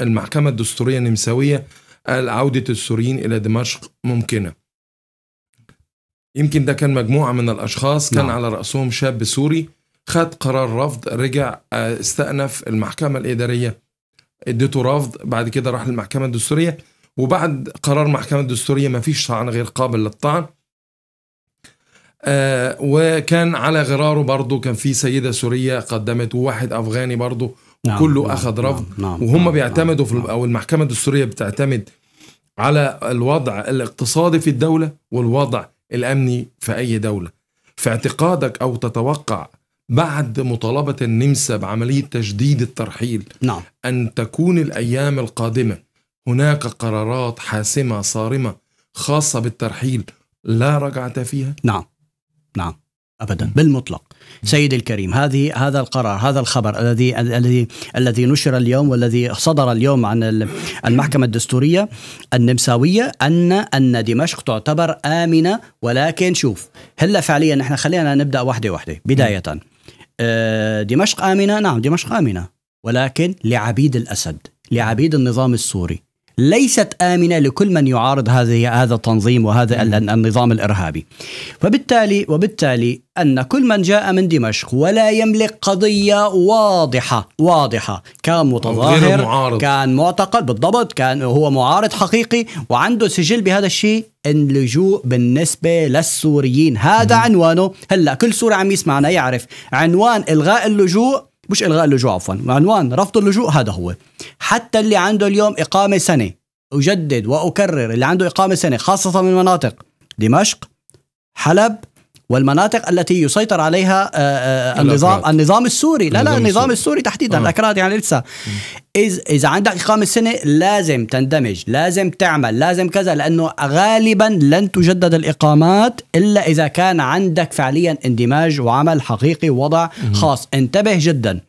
المحكمة الدستورية النمساوية قال عودة السوريين إلى دمشق ممكنة يمكن ده كان مجموعة من الأشخاص كان نعم. على رأسهم شاب سوري خد قرار رفض رجع آه، استأنف المحكمة الإدارية اديته رفض بعد كده راح للمحكمة الدستورية وبعد قرار المحكمة الدستورية ما فيش طعن غير قابل للطعن آه وكان على غراره برضه كان في سيدة سورية قدمت وواحد أفغاني برضه وكله نعم. نعم اخذ رفض نعم نعم وهم نعم بيعتمدوا نعم في او المحكمه الدستوريه بتعتمد على الوضع الاقتصادي في الدوله والوضع الامني في اي دوله في اعتقادك او تتوقع بعد مطالبه النمسا بعمليه تجديد الترحيل نعم ان تكون الايام القادمه هناك قرارات حاسمه صارمه خاصه بالترحيل لا رجعه فيها نعم نعم ابدا بالمطلق سيدي الكريم هذه هذا القرار هذا الخبر الذي الذي الذي نشر اليوم والذي صدر اليوم عن المحكمه الدستوريه النمساويه ان ان دمشق تعتبر امنه ولكن شوف هلا فعليا نحن خلينا نبدا واحده واحده بدايه آه، دمشق امنه نعم دمشق امنه ولكن لعبيد الاسد لعبيد النظام السوري ليست آمنة لكل من يعارض هذه هذا التنظيم وهذا النظام الإرهابي وبالتالي وبالتالي أن كل من جاء من دمشق ولا يملك قضية واضحة واضحة كان متظاهر كان معتقد بالضبط كان هو معارض حقيقي وعنده سجل بهذا الشيء اللجوء بالنسبة للسوريين هذا مم. عنوانه هلا كل سوري عم يسمعنا يعرف عنوان إلغاء اللجوء مش الغاء اللجوء عفوا عنوان رفض اللجوء هذا هو حتى اللي عنده اليوم اقامه سنه اجدد واكرر اللي عنده اقامه سنه خاصه من مناطق دمشق حلب والمناطق التي يسيطر عليها آه، آه، النظام النظام السوري لا لا النظام السوري تحديدا آه. الاكراد يعني لسه إذا عندك إقامة سنة لازم تندمج لازم تعمل لازم كذا لأنه غالبا لن تجدد الإقامات إلا إذا كان عندك فعليا اندماج وعمل حقيقي ووضع خاص انتبه جدا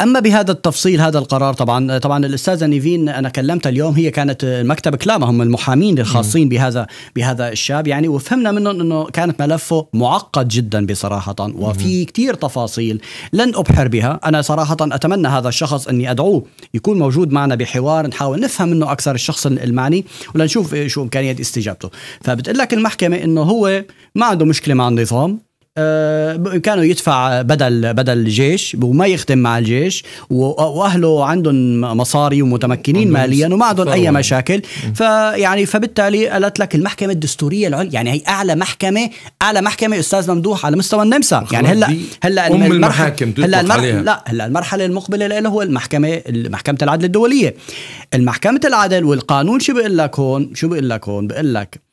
اما بهذا التفصيل هذا القرار طبعا طبعا الاستاذه نيفين انا كلمتها اليوم هي كانت مكتب كلامة هم المحامين الخاصين بهذا بهذا الشاب يعني وفهمنا منهم انه كانت ملفه معقد جدا بصراحه وفي كثير تفاصيل لن ابحر بها انا صراحه اتمنى هذا الشخص اني ادعوه يكون موجود معنا بحوار نحاول نفهم منه اكثر الشخص المعني ولنشوف شو امكانيه استجابته فبتقول لك المحكمه انه هو ما عنده مشكله مع النظام آه، كانوا يدفع بدل بدل الجيش وما يخدم مع الجيش واهله عندهم مصاري ومتمكنين ماليا وما عندهم اي مشاكل فيعني فبالتالي قالت لك المحكمه الدستوريه العليا يعني هي اعلى محكمه اعلى محكمه استاذ ممدوح على مستوى النمسا يعني هلا هلا ام المحاكم هلا عليها. لا هلا المرحله المقبله له هو المحكمه محكمه العدل الدوليه المحكمه العدل والقانون شو بيقول لك هون شو بيقول لك هون بيقول لك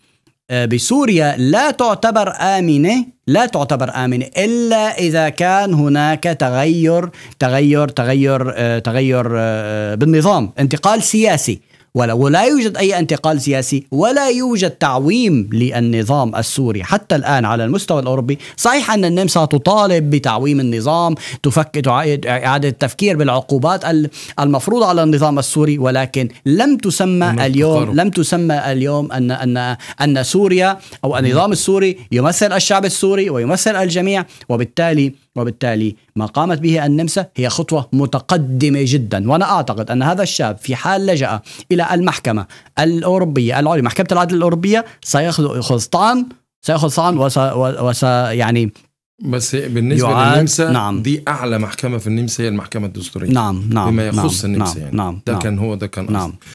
آه، بسوريا لا تعتبر آمنة لا تعتبر آمنة إلا إذا كان هناك تغير تغير تغير آه، تغير آه، بالنظام انتقال سياسي ولا ولا يوجد أي انتقال سياسي ولا يوجد تعويم للنظام السوري حتى الآن على المستوى الأوروبي صحيح أن النمسا تطالب بتعويم النظام تفكر إعادة التفكير بالعقوبات المفروضة على النظام السوري ولكن لم تسمى اليوم تقارب. لم تسمى اليوم أن أن أن سوريا أو النظام السوري يمثل الشعب السوري ويمثل الجميع وبالتالي وبالتالي ما قامت به النمسا هي خطوة متقدمة جدا وأنا أعتقد أن هذا الشاب في حال لجأ إلى المحكمة الأوروبية العليا محكمة العدل الأوروبية سيأخذ طعن سيأخذ طعن وس, وس يعني بس بالنسبه يعاد للنمسا نعم. دي اعلى محكمه في النمسا هي المحكمه الدستوريه نعم نعم بما يخص نعم النمسا نعم يعني نعم ده نعم كان هو ده كان نعم أصل.